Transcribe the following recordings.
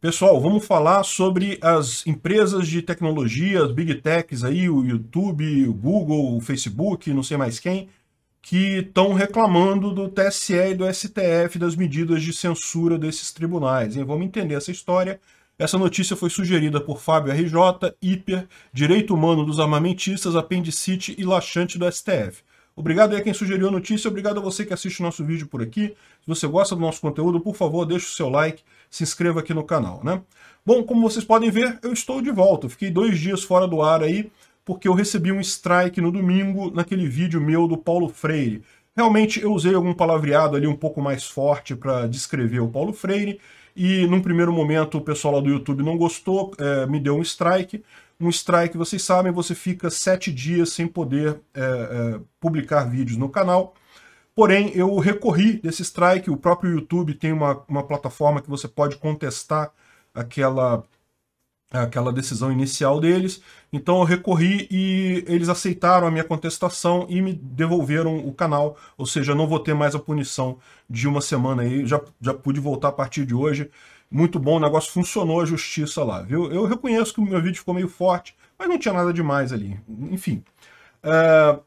Pessoal, vamos falar sobre as empresas de tecnologia, as big techs aí, o YouTube, o Google, o Facebook, não sei mais quem, que estão reclamando do TSE e do STF das medidas de censura desses tribunais. Hein? Vamos entender essa história. Essa notícia foi sugerida por Fábio RJ, Hiper, Direito Humano dos Armamentistas, Apendicite e Laxante do STF. Obrigado aí a quem sugeriu a notícia, obrigado a você que assiste o nosso vídeo por aqui. Se você gosta do nosso conteúdo, por favor, deixe o seu like, se inscreva aqui no canal, né? Bom, como vocês podem ver, eu estou de volta. fiquei dois dias fora do ar aí, porque eu recebi um strike no domingo naquele vídeo meu do Paulo Freire. Realmente eu usei algum palavreado ali um pouco mais forte para descrever o Paulo Freire, e num primeiro momento o pessoal lá do YouTube não gostou, é, me deu um strike. Um strike, vocês sabem, você fica sete dias sem poder é, é, publicar vídeos no canal. Porém, eu recorri desse strike. O próprio YouTube tem uma, uma plataforma que você pode contestar aquela, aquela decisão inicial deles. Então eu recorri e eles aceitaram a minha contestação e me devolveram o canal. Ou seja, eu não vou ter mais a punição de uma semana aí. Já, já pude voltar a partir de hoje. Muito bom, o negócio funcionou a justiça lá, viu? Eu reconheço que o meu vídeo ficou meio forte, mas não tinha nada demais ali. Enfim. Uh,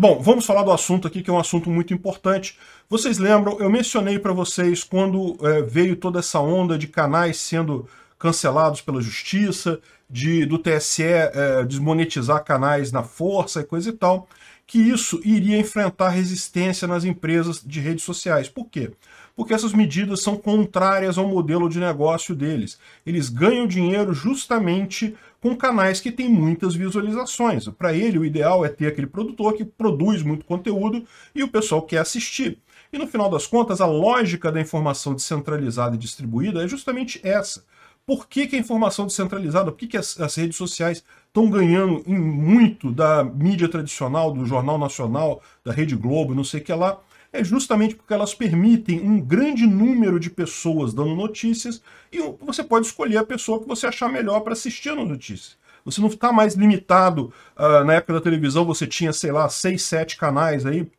Bom, vamos falar do assunto aqui, que é um assunto muito importante. Vocês lembram, eu mencionei para vocês quando é, veio toda essa onda de canais sendo cancelados pela justiça, de do TSE é, desmonetizar canais na força e coisa e tal, que isso iria enfrentar resistência nas empresas de redes sociais. Por quê? porque essas medidas são contrárias ao modelo de negócio deles. Eles ganham dinheiro justamente com canais que têm muitas visualizações. Para ele, o ideal é ter aquele produtor que produz muito conteúdo e o pessoal quer assistir. E no final das contas, a lógica da informação descentralizada e distribuída é justamente essa. Por que, que a informação descentralizada, por que, que as, as redes sociais estão ganhando em muito da mídia tradicional, do Jornal Nacional, da Rede Globo, não sei o que lá? é justamente porque elas permitem um grande número de pessoas dando notícias e você pode escolher a pessoa que você achar melhor para assistir a notícia. Você não está mais limitado. Uh, na época da televisão você tinha, sei lá, seis, sete canais aí.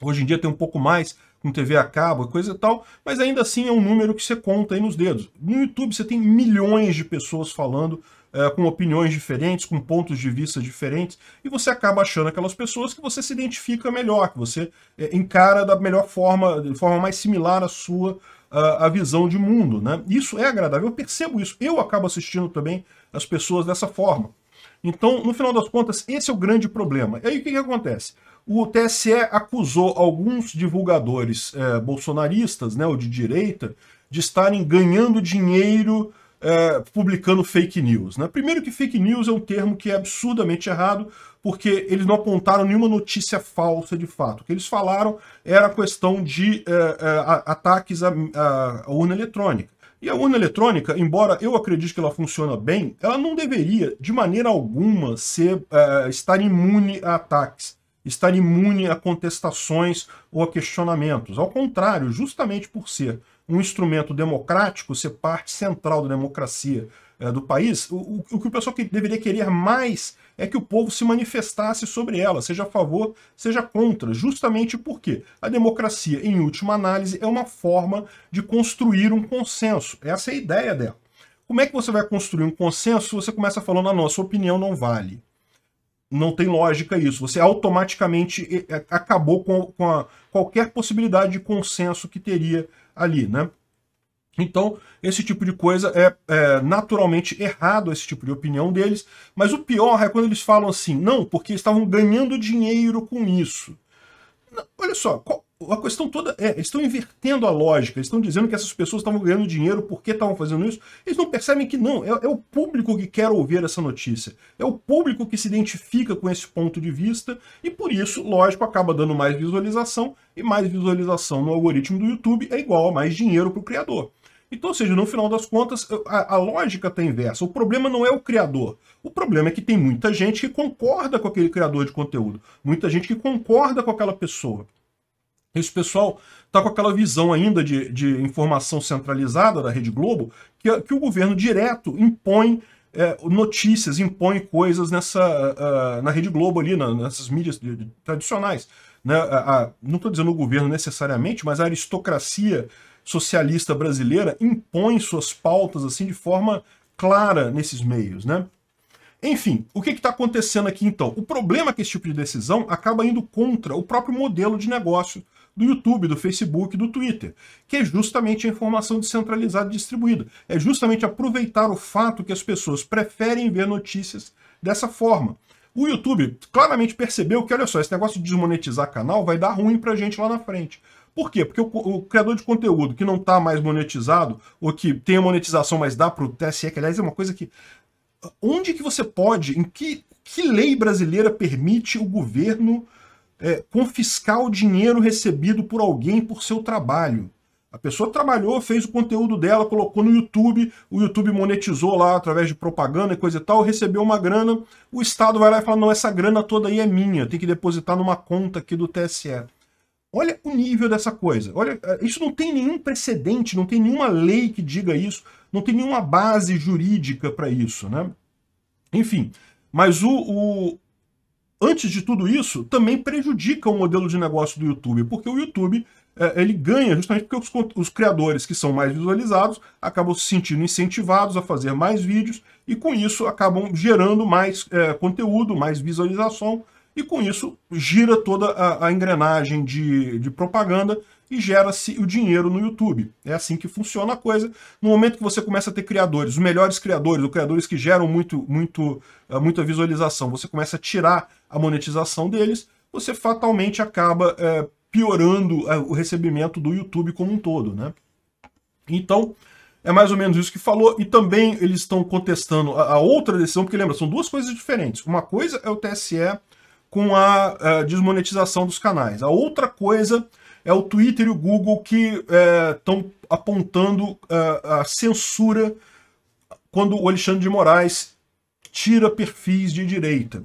Hoje em dia tem um pouco mais com TV a cabo, coisa e tal, mas ainda assim é um número que você conta aí nos dedos. No YouTube você tem milhões de pessoas falando é, com opiniões diferentes, com pontos de vista diferentes, e você acaba achando aquelas pessoas que você se identifica melhor, que você é, encara da melhor forma, de forma mais similar à sua a, a visão de mundo. Né? Isso é agradável, eu percebo isso. Eu acabo assistindo também as pessoas dessa forma. Então, no final das contas, esse é o grande problema. E aí o que, que acontece? o TSE acusou alguns divulgadores é, bolsonaristas, né, ou de direita, de estarem ganhando dinheiro é, publicando fake news. Né? Primeiro que fake news é um termo que é absurdamente errado, porque eles não apontaram nenhuma notícia falsa de fato. O que eles falaram era a questão de é, ataques à, à urna eletrônica. E a urna eletrônica, embora eu acredite que ela funciona bem, ela não deveria, de maneira alguma, ser, estar imune a ataques estar imune a contestações ou a questionamentos. Ao contrário, justamente por ser um instrumento democrático, ser parte central da democracia é, do país, o, o, o, que o pessoal que deveria querer mais é que o povo se manifestasse sobre ela, seja a favor, seja contra, justamente porque a democracia, em última análise, é uma forma de construir um consenso. Essa é a ideia dela. Como é que você vai construir um consenso se você começa falando ah, a nossa opinião não vale? não tem lógica isso. Você automaticamente é, acabou com, com a, qualquer possibilidade de consenso que teria ali, né? Então, esse tipo de coisa é, é, naturalmente errado, esse tipo de opinião deles. Mas o pior é quando eles falam assim, não, porque estavam ganhando dinheiro com isso. Olha só, qual, a questão toda é, eles estão invertendo a lógica, eles estão dizendo que essas pessoas estavam ganhando dinheiro porque estavam fazendo isso. Eles não percebem que não, é, é, o público que quer ouvir essa notícia. É o público que se identifica com esse ponto de vista e por isso, lógico, acaba dando mais visualização e mais visualização no algoritmo do YouTube é igual a mais dinheiro para o criador. Então, ou seja, no final das contas, a, a lógica está inversa. O problema não é o criador. O problema é que tem muita gente que concorda com aquele criador de conteúdo. Muita gente que concorda com aquela pessoa. Esse pessoal está com aquela visão ainda de, de, informação centralizada da Rede Globo, que, que o governo direto impõe é, notícias, impõe coisas nessa, uh, na Rede Globo ali, na, nessas mídias tradicionais. Né? A, a, não estou dizendo o governo necessariamente, mas a aristocracia socialista brasileira impõe suas pautas assim de forma clara nesses meios. Né? Enfim, o que está acontecendo aqui então? O problema é que esse tipo de decisão acaba indo contra o próprio modelo de negócio do YouTube, do Facebook, do Twitter, que é justamente a informação descentralizada e distribuída. É justamente aproveitar o fato que as pessoas preferem ver notícias dessa forma. O YouTube claramente percebeu que, olha só, esse negócio de desmonetizar canal vai dar ruim pra gente lá na frente. Por quê? Porque o, o criador de conteúdo que não está mais monetizado, ou que tem a monetização, mas dá para o TSE, que aliás é uma coisa que. Onde que você pode, em que, que lei brasileira permite o governo é, confiscar o dinheiro recebido por alguém por seu trabalho. A pessoa trabalhou, fez o conteúdo dela, colocou no YouTube, o YouTube monetizou lá através de propaganda e coisa e tal, recebeu uma grana, o Estado vai lá e fala, não, essa grana toda aí é minha, tem que depositar numa conta aqui do TSE. Olha o nível dessa coisa. Olha, é, isso não tem nenhum precedente, não tem nenhuma lei que diga isso, não tem nenhuma base jurídica para isso, né? Enfim, mas o, o, antes de tudo isso, também prejudica o modelo de negócio do YouTube, porque o YouTube é, ele ganha justamente porque os, os, criadores que são mais visualizados acabam se sentindo incentivados a fazer mais vídeos e com isso acabam gerando mais é, conteúdo, mais visualização e com isso gira toda a, a engrenagem de, de propaganda e gera-se o dinheiro no YouTube. É assim que funciona a coisa. No momento que você começa a ter criadores, os melhores criadores, os criadores que geram muito, muito, eh, muita visualização, você começa a tirar a monetização deles, você fatalmente acaba é, piorando é, o recebimento do YouTube como um todo. Né? Então, é mais ou menos isso que falou, e também eles estão contestando a, a outra decisão, porque lembra, são duas coisas diferentes. Uma coisa é o TSE com a, a eh, desmonetização dos canais. A outra coisa é o Twitter e o Google que estão eh, é, apontando eh, a censura quando o Alexandre de Moraes tira perfis de direita.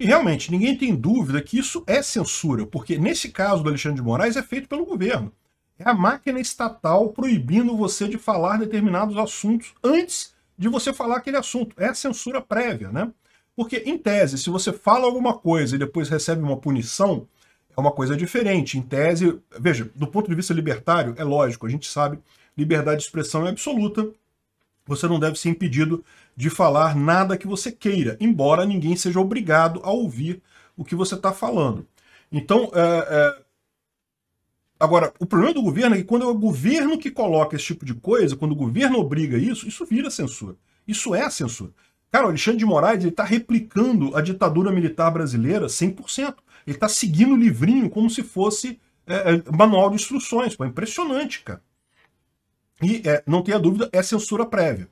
E realmente, ninguém tem dúvida que isso é censura, porque nesse caso do Alexandre de Moraes é feito pelo governo. É a máquina estatal proibindo você de falar determinados assuntos antes de você falar aquele assunto. É a censura prévia, né? Porque, em tese, se você fala alguma coisa e depois recebe uma punição, é uma coisa diferente. Em tese, veja, do ponto de vista libertário, é lógico, a gente sabe, liberdade de expressão é absoluta. Você não deve ser impedido de falar nada que você queira, embora ninguém seja obrigado a ouvir o que você está falando. Então, é, é... agora, o problema do governo é que quando é o governo que coloca esse tipo de coisa, quando o governo obriga isso, isso vira censura. Isso é censura. Cara, o Alexandre de Moraes está replicando a ditadura militar brasileira 100%. Ele está seguindo o livrinho como se fosse é, é, manual de instruções. Pô, é impressionante, cara. E, é, não tenha dúvida, é censura prévia.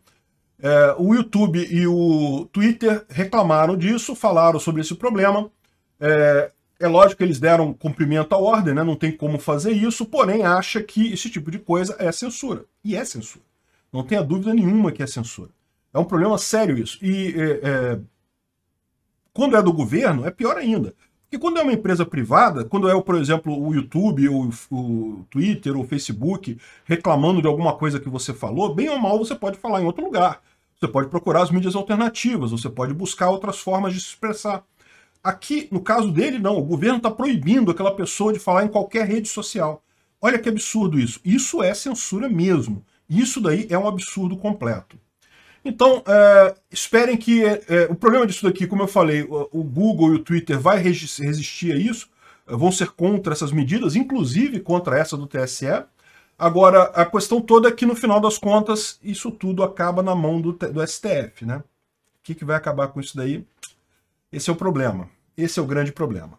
É, o YouTube e o Twitter reclamaram disso, falaram sobre esse problema. É, é lógico que eles deram cumprimento à ordem, né? não tem como fazer isso, porém acha que esse tipo de coisa é censura. E é censura. Não tenha dúvida nenhuma que é censura. É um problema sério isso. E é, é, quando é do governo, é pior ainda. Porque quando é uma empresa privada, quando é, por exemplo, o YouTube, o, o Twitter, o Facebook reclamando de alguma coisa que você falou, bem ou mal você pode falar em outro lugar. Você pode procurar as mídias alternativas, você pode buscar outras formas de se expressar. Aqui, no caso dele, não. O governo está proibindo aquela pessoa de falar em qualquer rede social. Olha que absurdo isso. Isso é censura mesmo. Isso daí é um absurdo completo. Então, é, esperem que é, é, o problema disso daqui, como eu falei, o, o Google e o Twitter vai resistir a isso, é, vão ser contra essas medidas, inclusive contra essa do TSE. Agora, a questão toda é que, no final das contas, isso tudo acaba na mão do, do STF, né? O que, que vai acabar com isso daí? Esse é o problema. Esse é o grande problema.